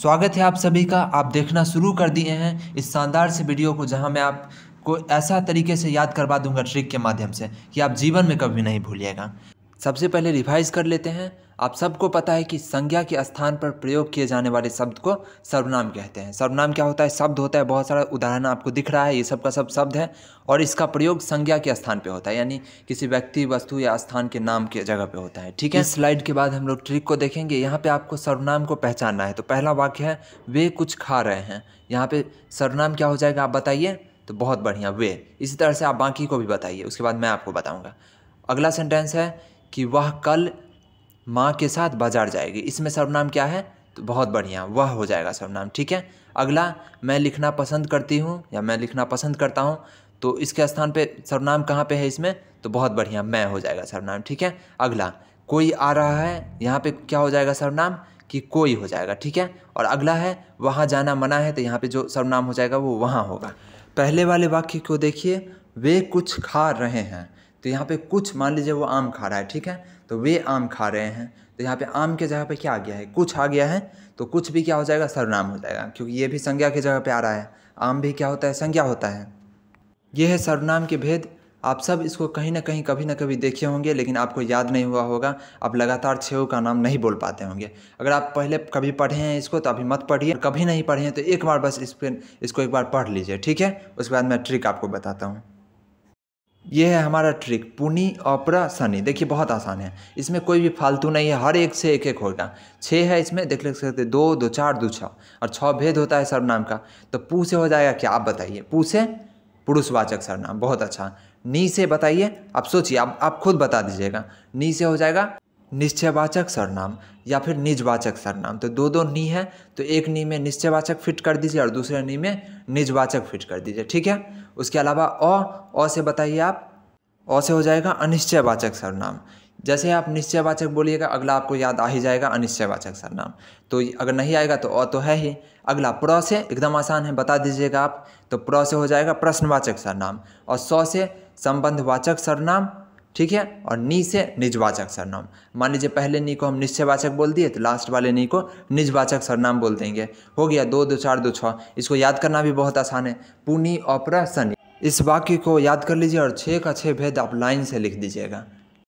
स्वागत है आप सभी का आप देखना शुरू कर दिए हैं इस शानदार से वीडियो को जहां मैं आपको ऐसा तरीके से याद करवा दूंगा ट्रिक के माध्यम से कि आप जीवन में कभी नहीं भूलिएगा सबसे पहले रिवाइज कर लेते हैं आप सबको पता है कि संज्ञा के स्थान पर प्रयोग किए जाने वाले शब्द को सर्वनाम कहते हैं सर्वनाम क्या होता है शब्द होता है बहुत सारा उदाहरण आपको दिख रहा है ये सब का सब शब्द है और इसका प्रयोग संज्ञा के स्थान पे होता है यानी किसी व्यक्ति वस्तु या स्थान के नाम के जगह पे होता है ठीक है स्लाइड के बाद हम लोग ट्रिक को देखेंगे यहाँ पे आपको सर्वनाम को पहचानना है तो पहला वाक्य है वे कुछ खा रहे हैं यहाँ पे सर्वनाम क्या हो जाएगा आप बताइए तो बहुत बढ़िया वे इसी तरह से आप बाकी को भी बताइए उसके बाद मैं आपको बताऊँगा अगला सेंटेंस है कि वह कल माँ के साथ बाजार जाएगी इसमें सर्वनाम क्या है तो बहुत बढ़िया वह हो जाएगा सर्वनाम ठीक है अगला मैं लिखना पसंद करती हूँ या मैं लिखना पसंद करता हूँ तो इसके स्थान पे सर्वनाम कहाँ पे है इसमें तो बहुत बढ़िया मैं हो जाएगा सर्वनाम ठीक है अगला कोई आ रहा है यहाँ पे क्या हो जाएगा सर्वनाम कि कोई हो जाएगा ठीक है और अगला है वहाँ जाना मना है तो यहाँ पे जो सर्वनाम हो जाएगा वो वहाँ होगा पहले वाले वाक्य को देखिए वे कुछ खा रहे हैं तो यहाँ पे कुछ मान लीजिए वो आम खा रहा है ठीक है तो वे आम खा रहे हैं तो यहाँ पे आम के जगह पे क्या आ गया है कुछ आ गया है तो कुछ भी क्या हो जाएगा सर्वनाम हो जाएगा क्योंकि ये भी संज्ञा की जगह पे आ रहा है आम भी क्या होता है संज्ञा होता है ये है सर्वनाम के भेद आप सब इसको कहीं ना कहीं कभी ना कभी देखे होंगे लेकिन आपको याद नहीं हुआ होगा आप लगातार छेव का नाम नहीं बोल पाते होंगे अगर आप पहले कभी पढ़े हैं इसको तो अभी मत पढ़िए कभी नहीं पढ़े हैं तो एक बार बस इस पर इसको एक बार पढ़ लीजिए ठीक है उसके बाद मैं ट्रिक आपको बताता हूँ ये है हमारा ट्रिक पुनी ऑपरा सनी देखिए बहुत आसान है इसमें कोई भी फालतू नहीं है हर एक से एक एक होगा छः है इसमें देख ले सकते दो दो चार दो छः और छः भेद होता है सर्वनाम का तो पू से हो जाएगा क्या आप बताइए पू से पुरुषवाचक सर्वनाम बहुत अच्छा नी से बताइए आप सोचिए आप आप खुद बता दीजिएगा नी से हो जाएगा निश्चयवाचक सरनाम या फिर निजवाचक सरनाम तो दो दो नी है तो एक नी में निश्चयवाचक फिट कर दीजिए और दूसरे नी में निजवाचक फिट कर दीजिए ठीक है उसके अलावा अ अ से बताइए आप अ से हो जाएगा अनिश्चयवाचक सरनाम जैसे आप निश्चयवाचक बोलिएगा अगला आपको याद आ ही जाएगा अनिश्चयवाचक सरनाम तो अगर नहीं आएगा तो अ तो है ही अगला प्र से एकदम आसान है बता दीजिएगा आप तो प्र से हो जाएगा प्रश्नवाचक सरनाम और स से संबंधवाचक सरनाम ठीक है और नी से निजवाचक सरनाम मान लीजिए पहले नी को हम निश्चयवाचक बोल दिए तो लास्ट वाले नी को निजवाचक सरनाम बोल देंगे हो गया दो दो चार दो छः इसको याद करना भी बहुत आसान है पुनी अपरा सनी इस वाक्य को याद कर लीजिए और छः का छः भेद आप लाइन से लिख दीजिएगा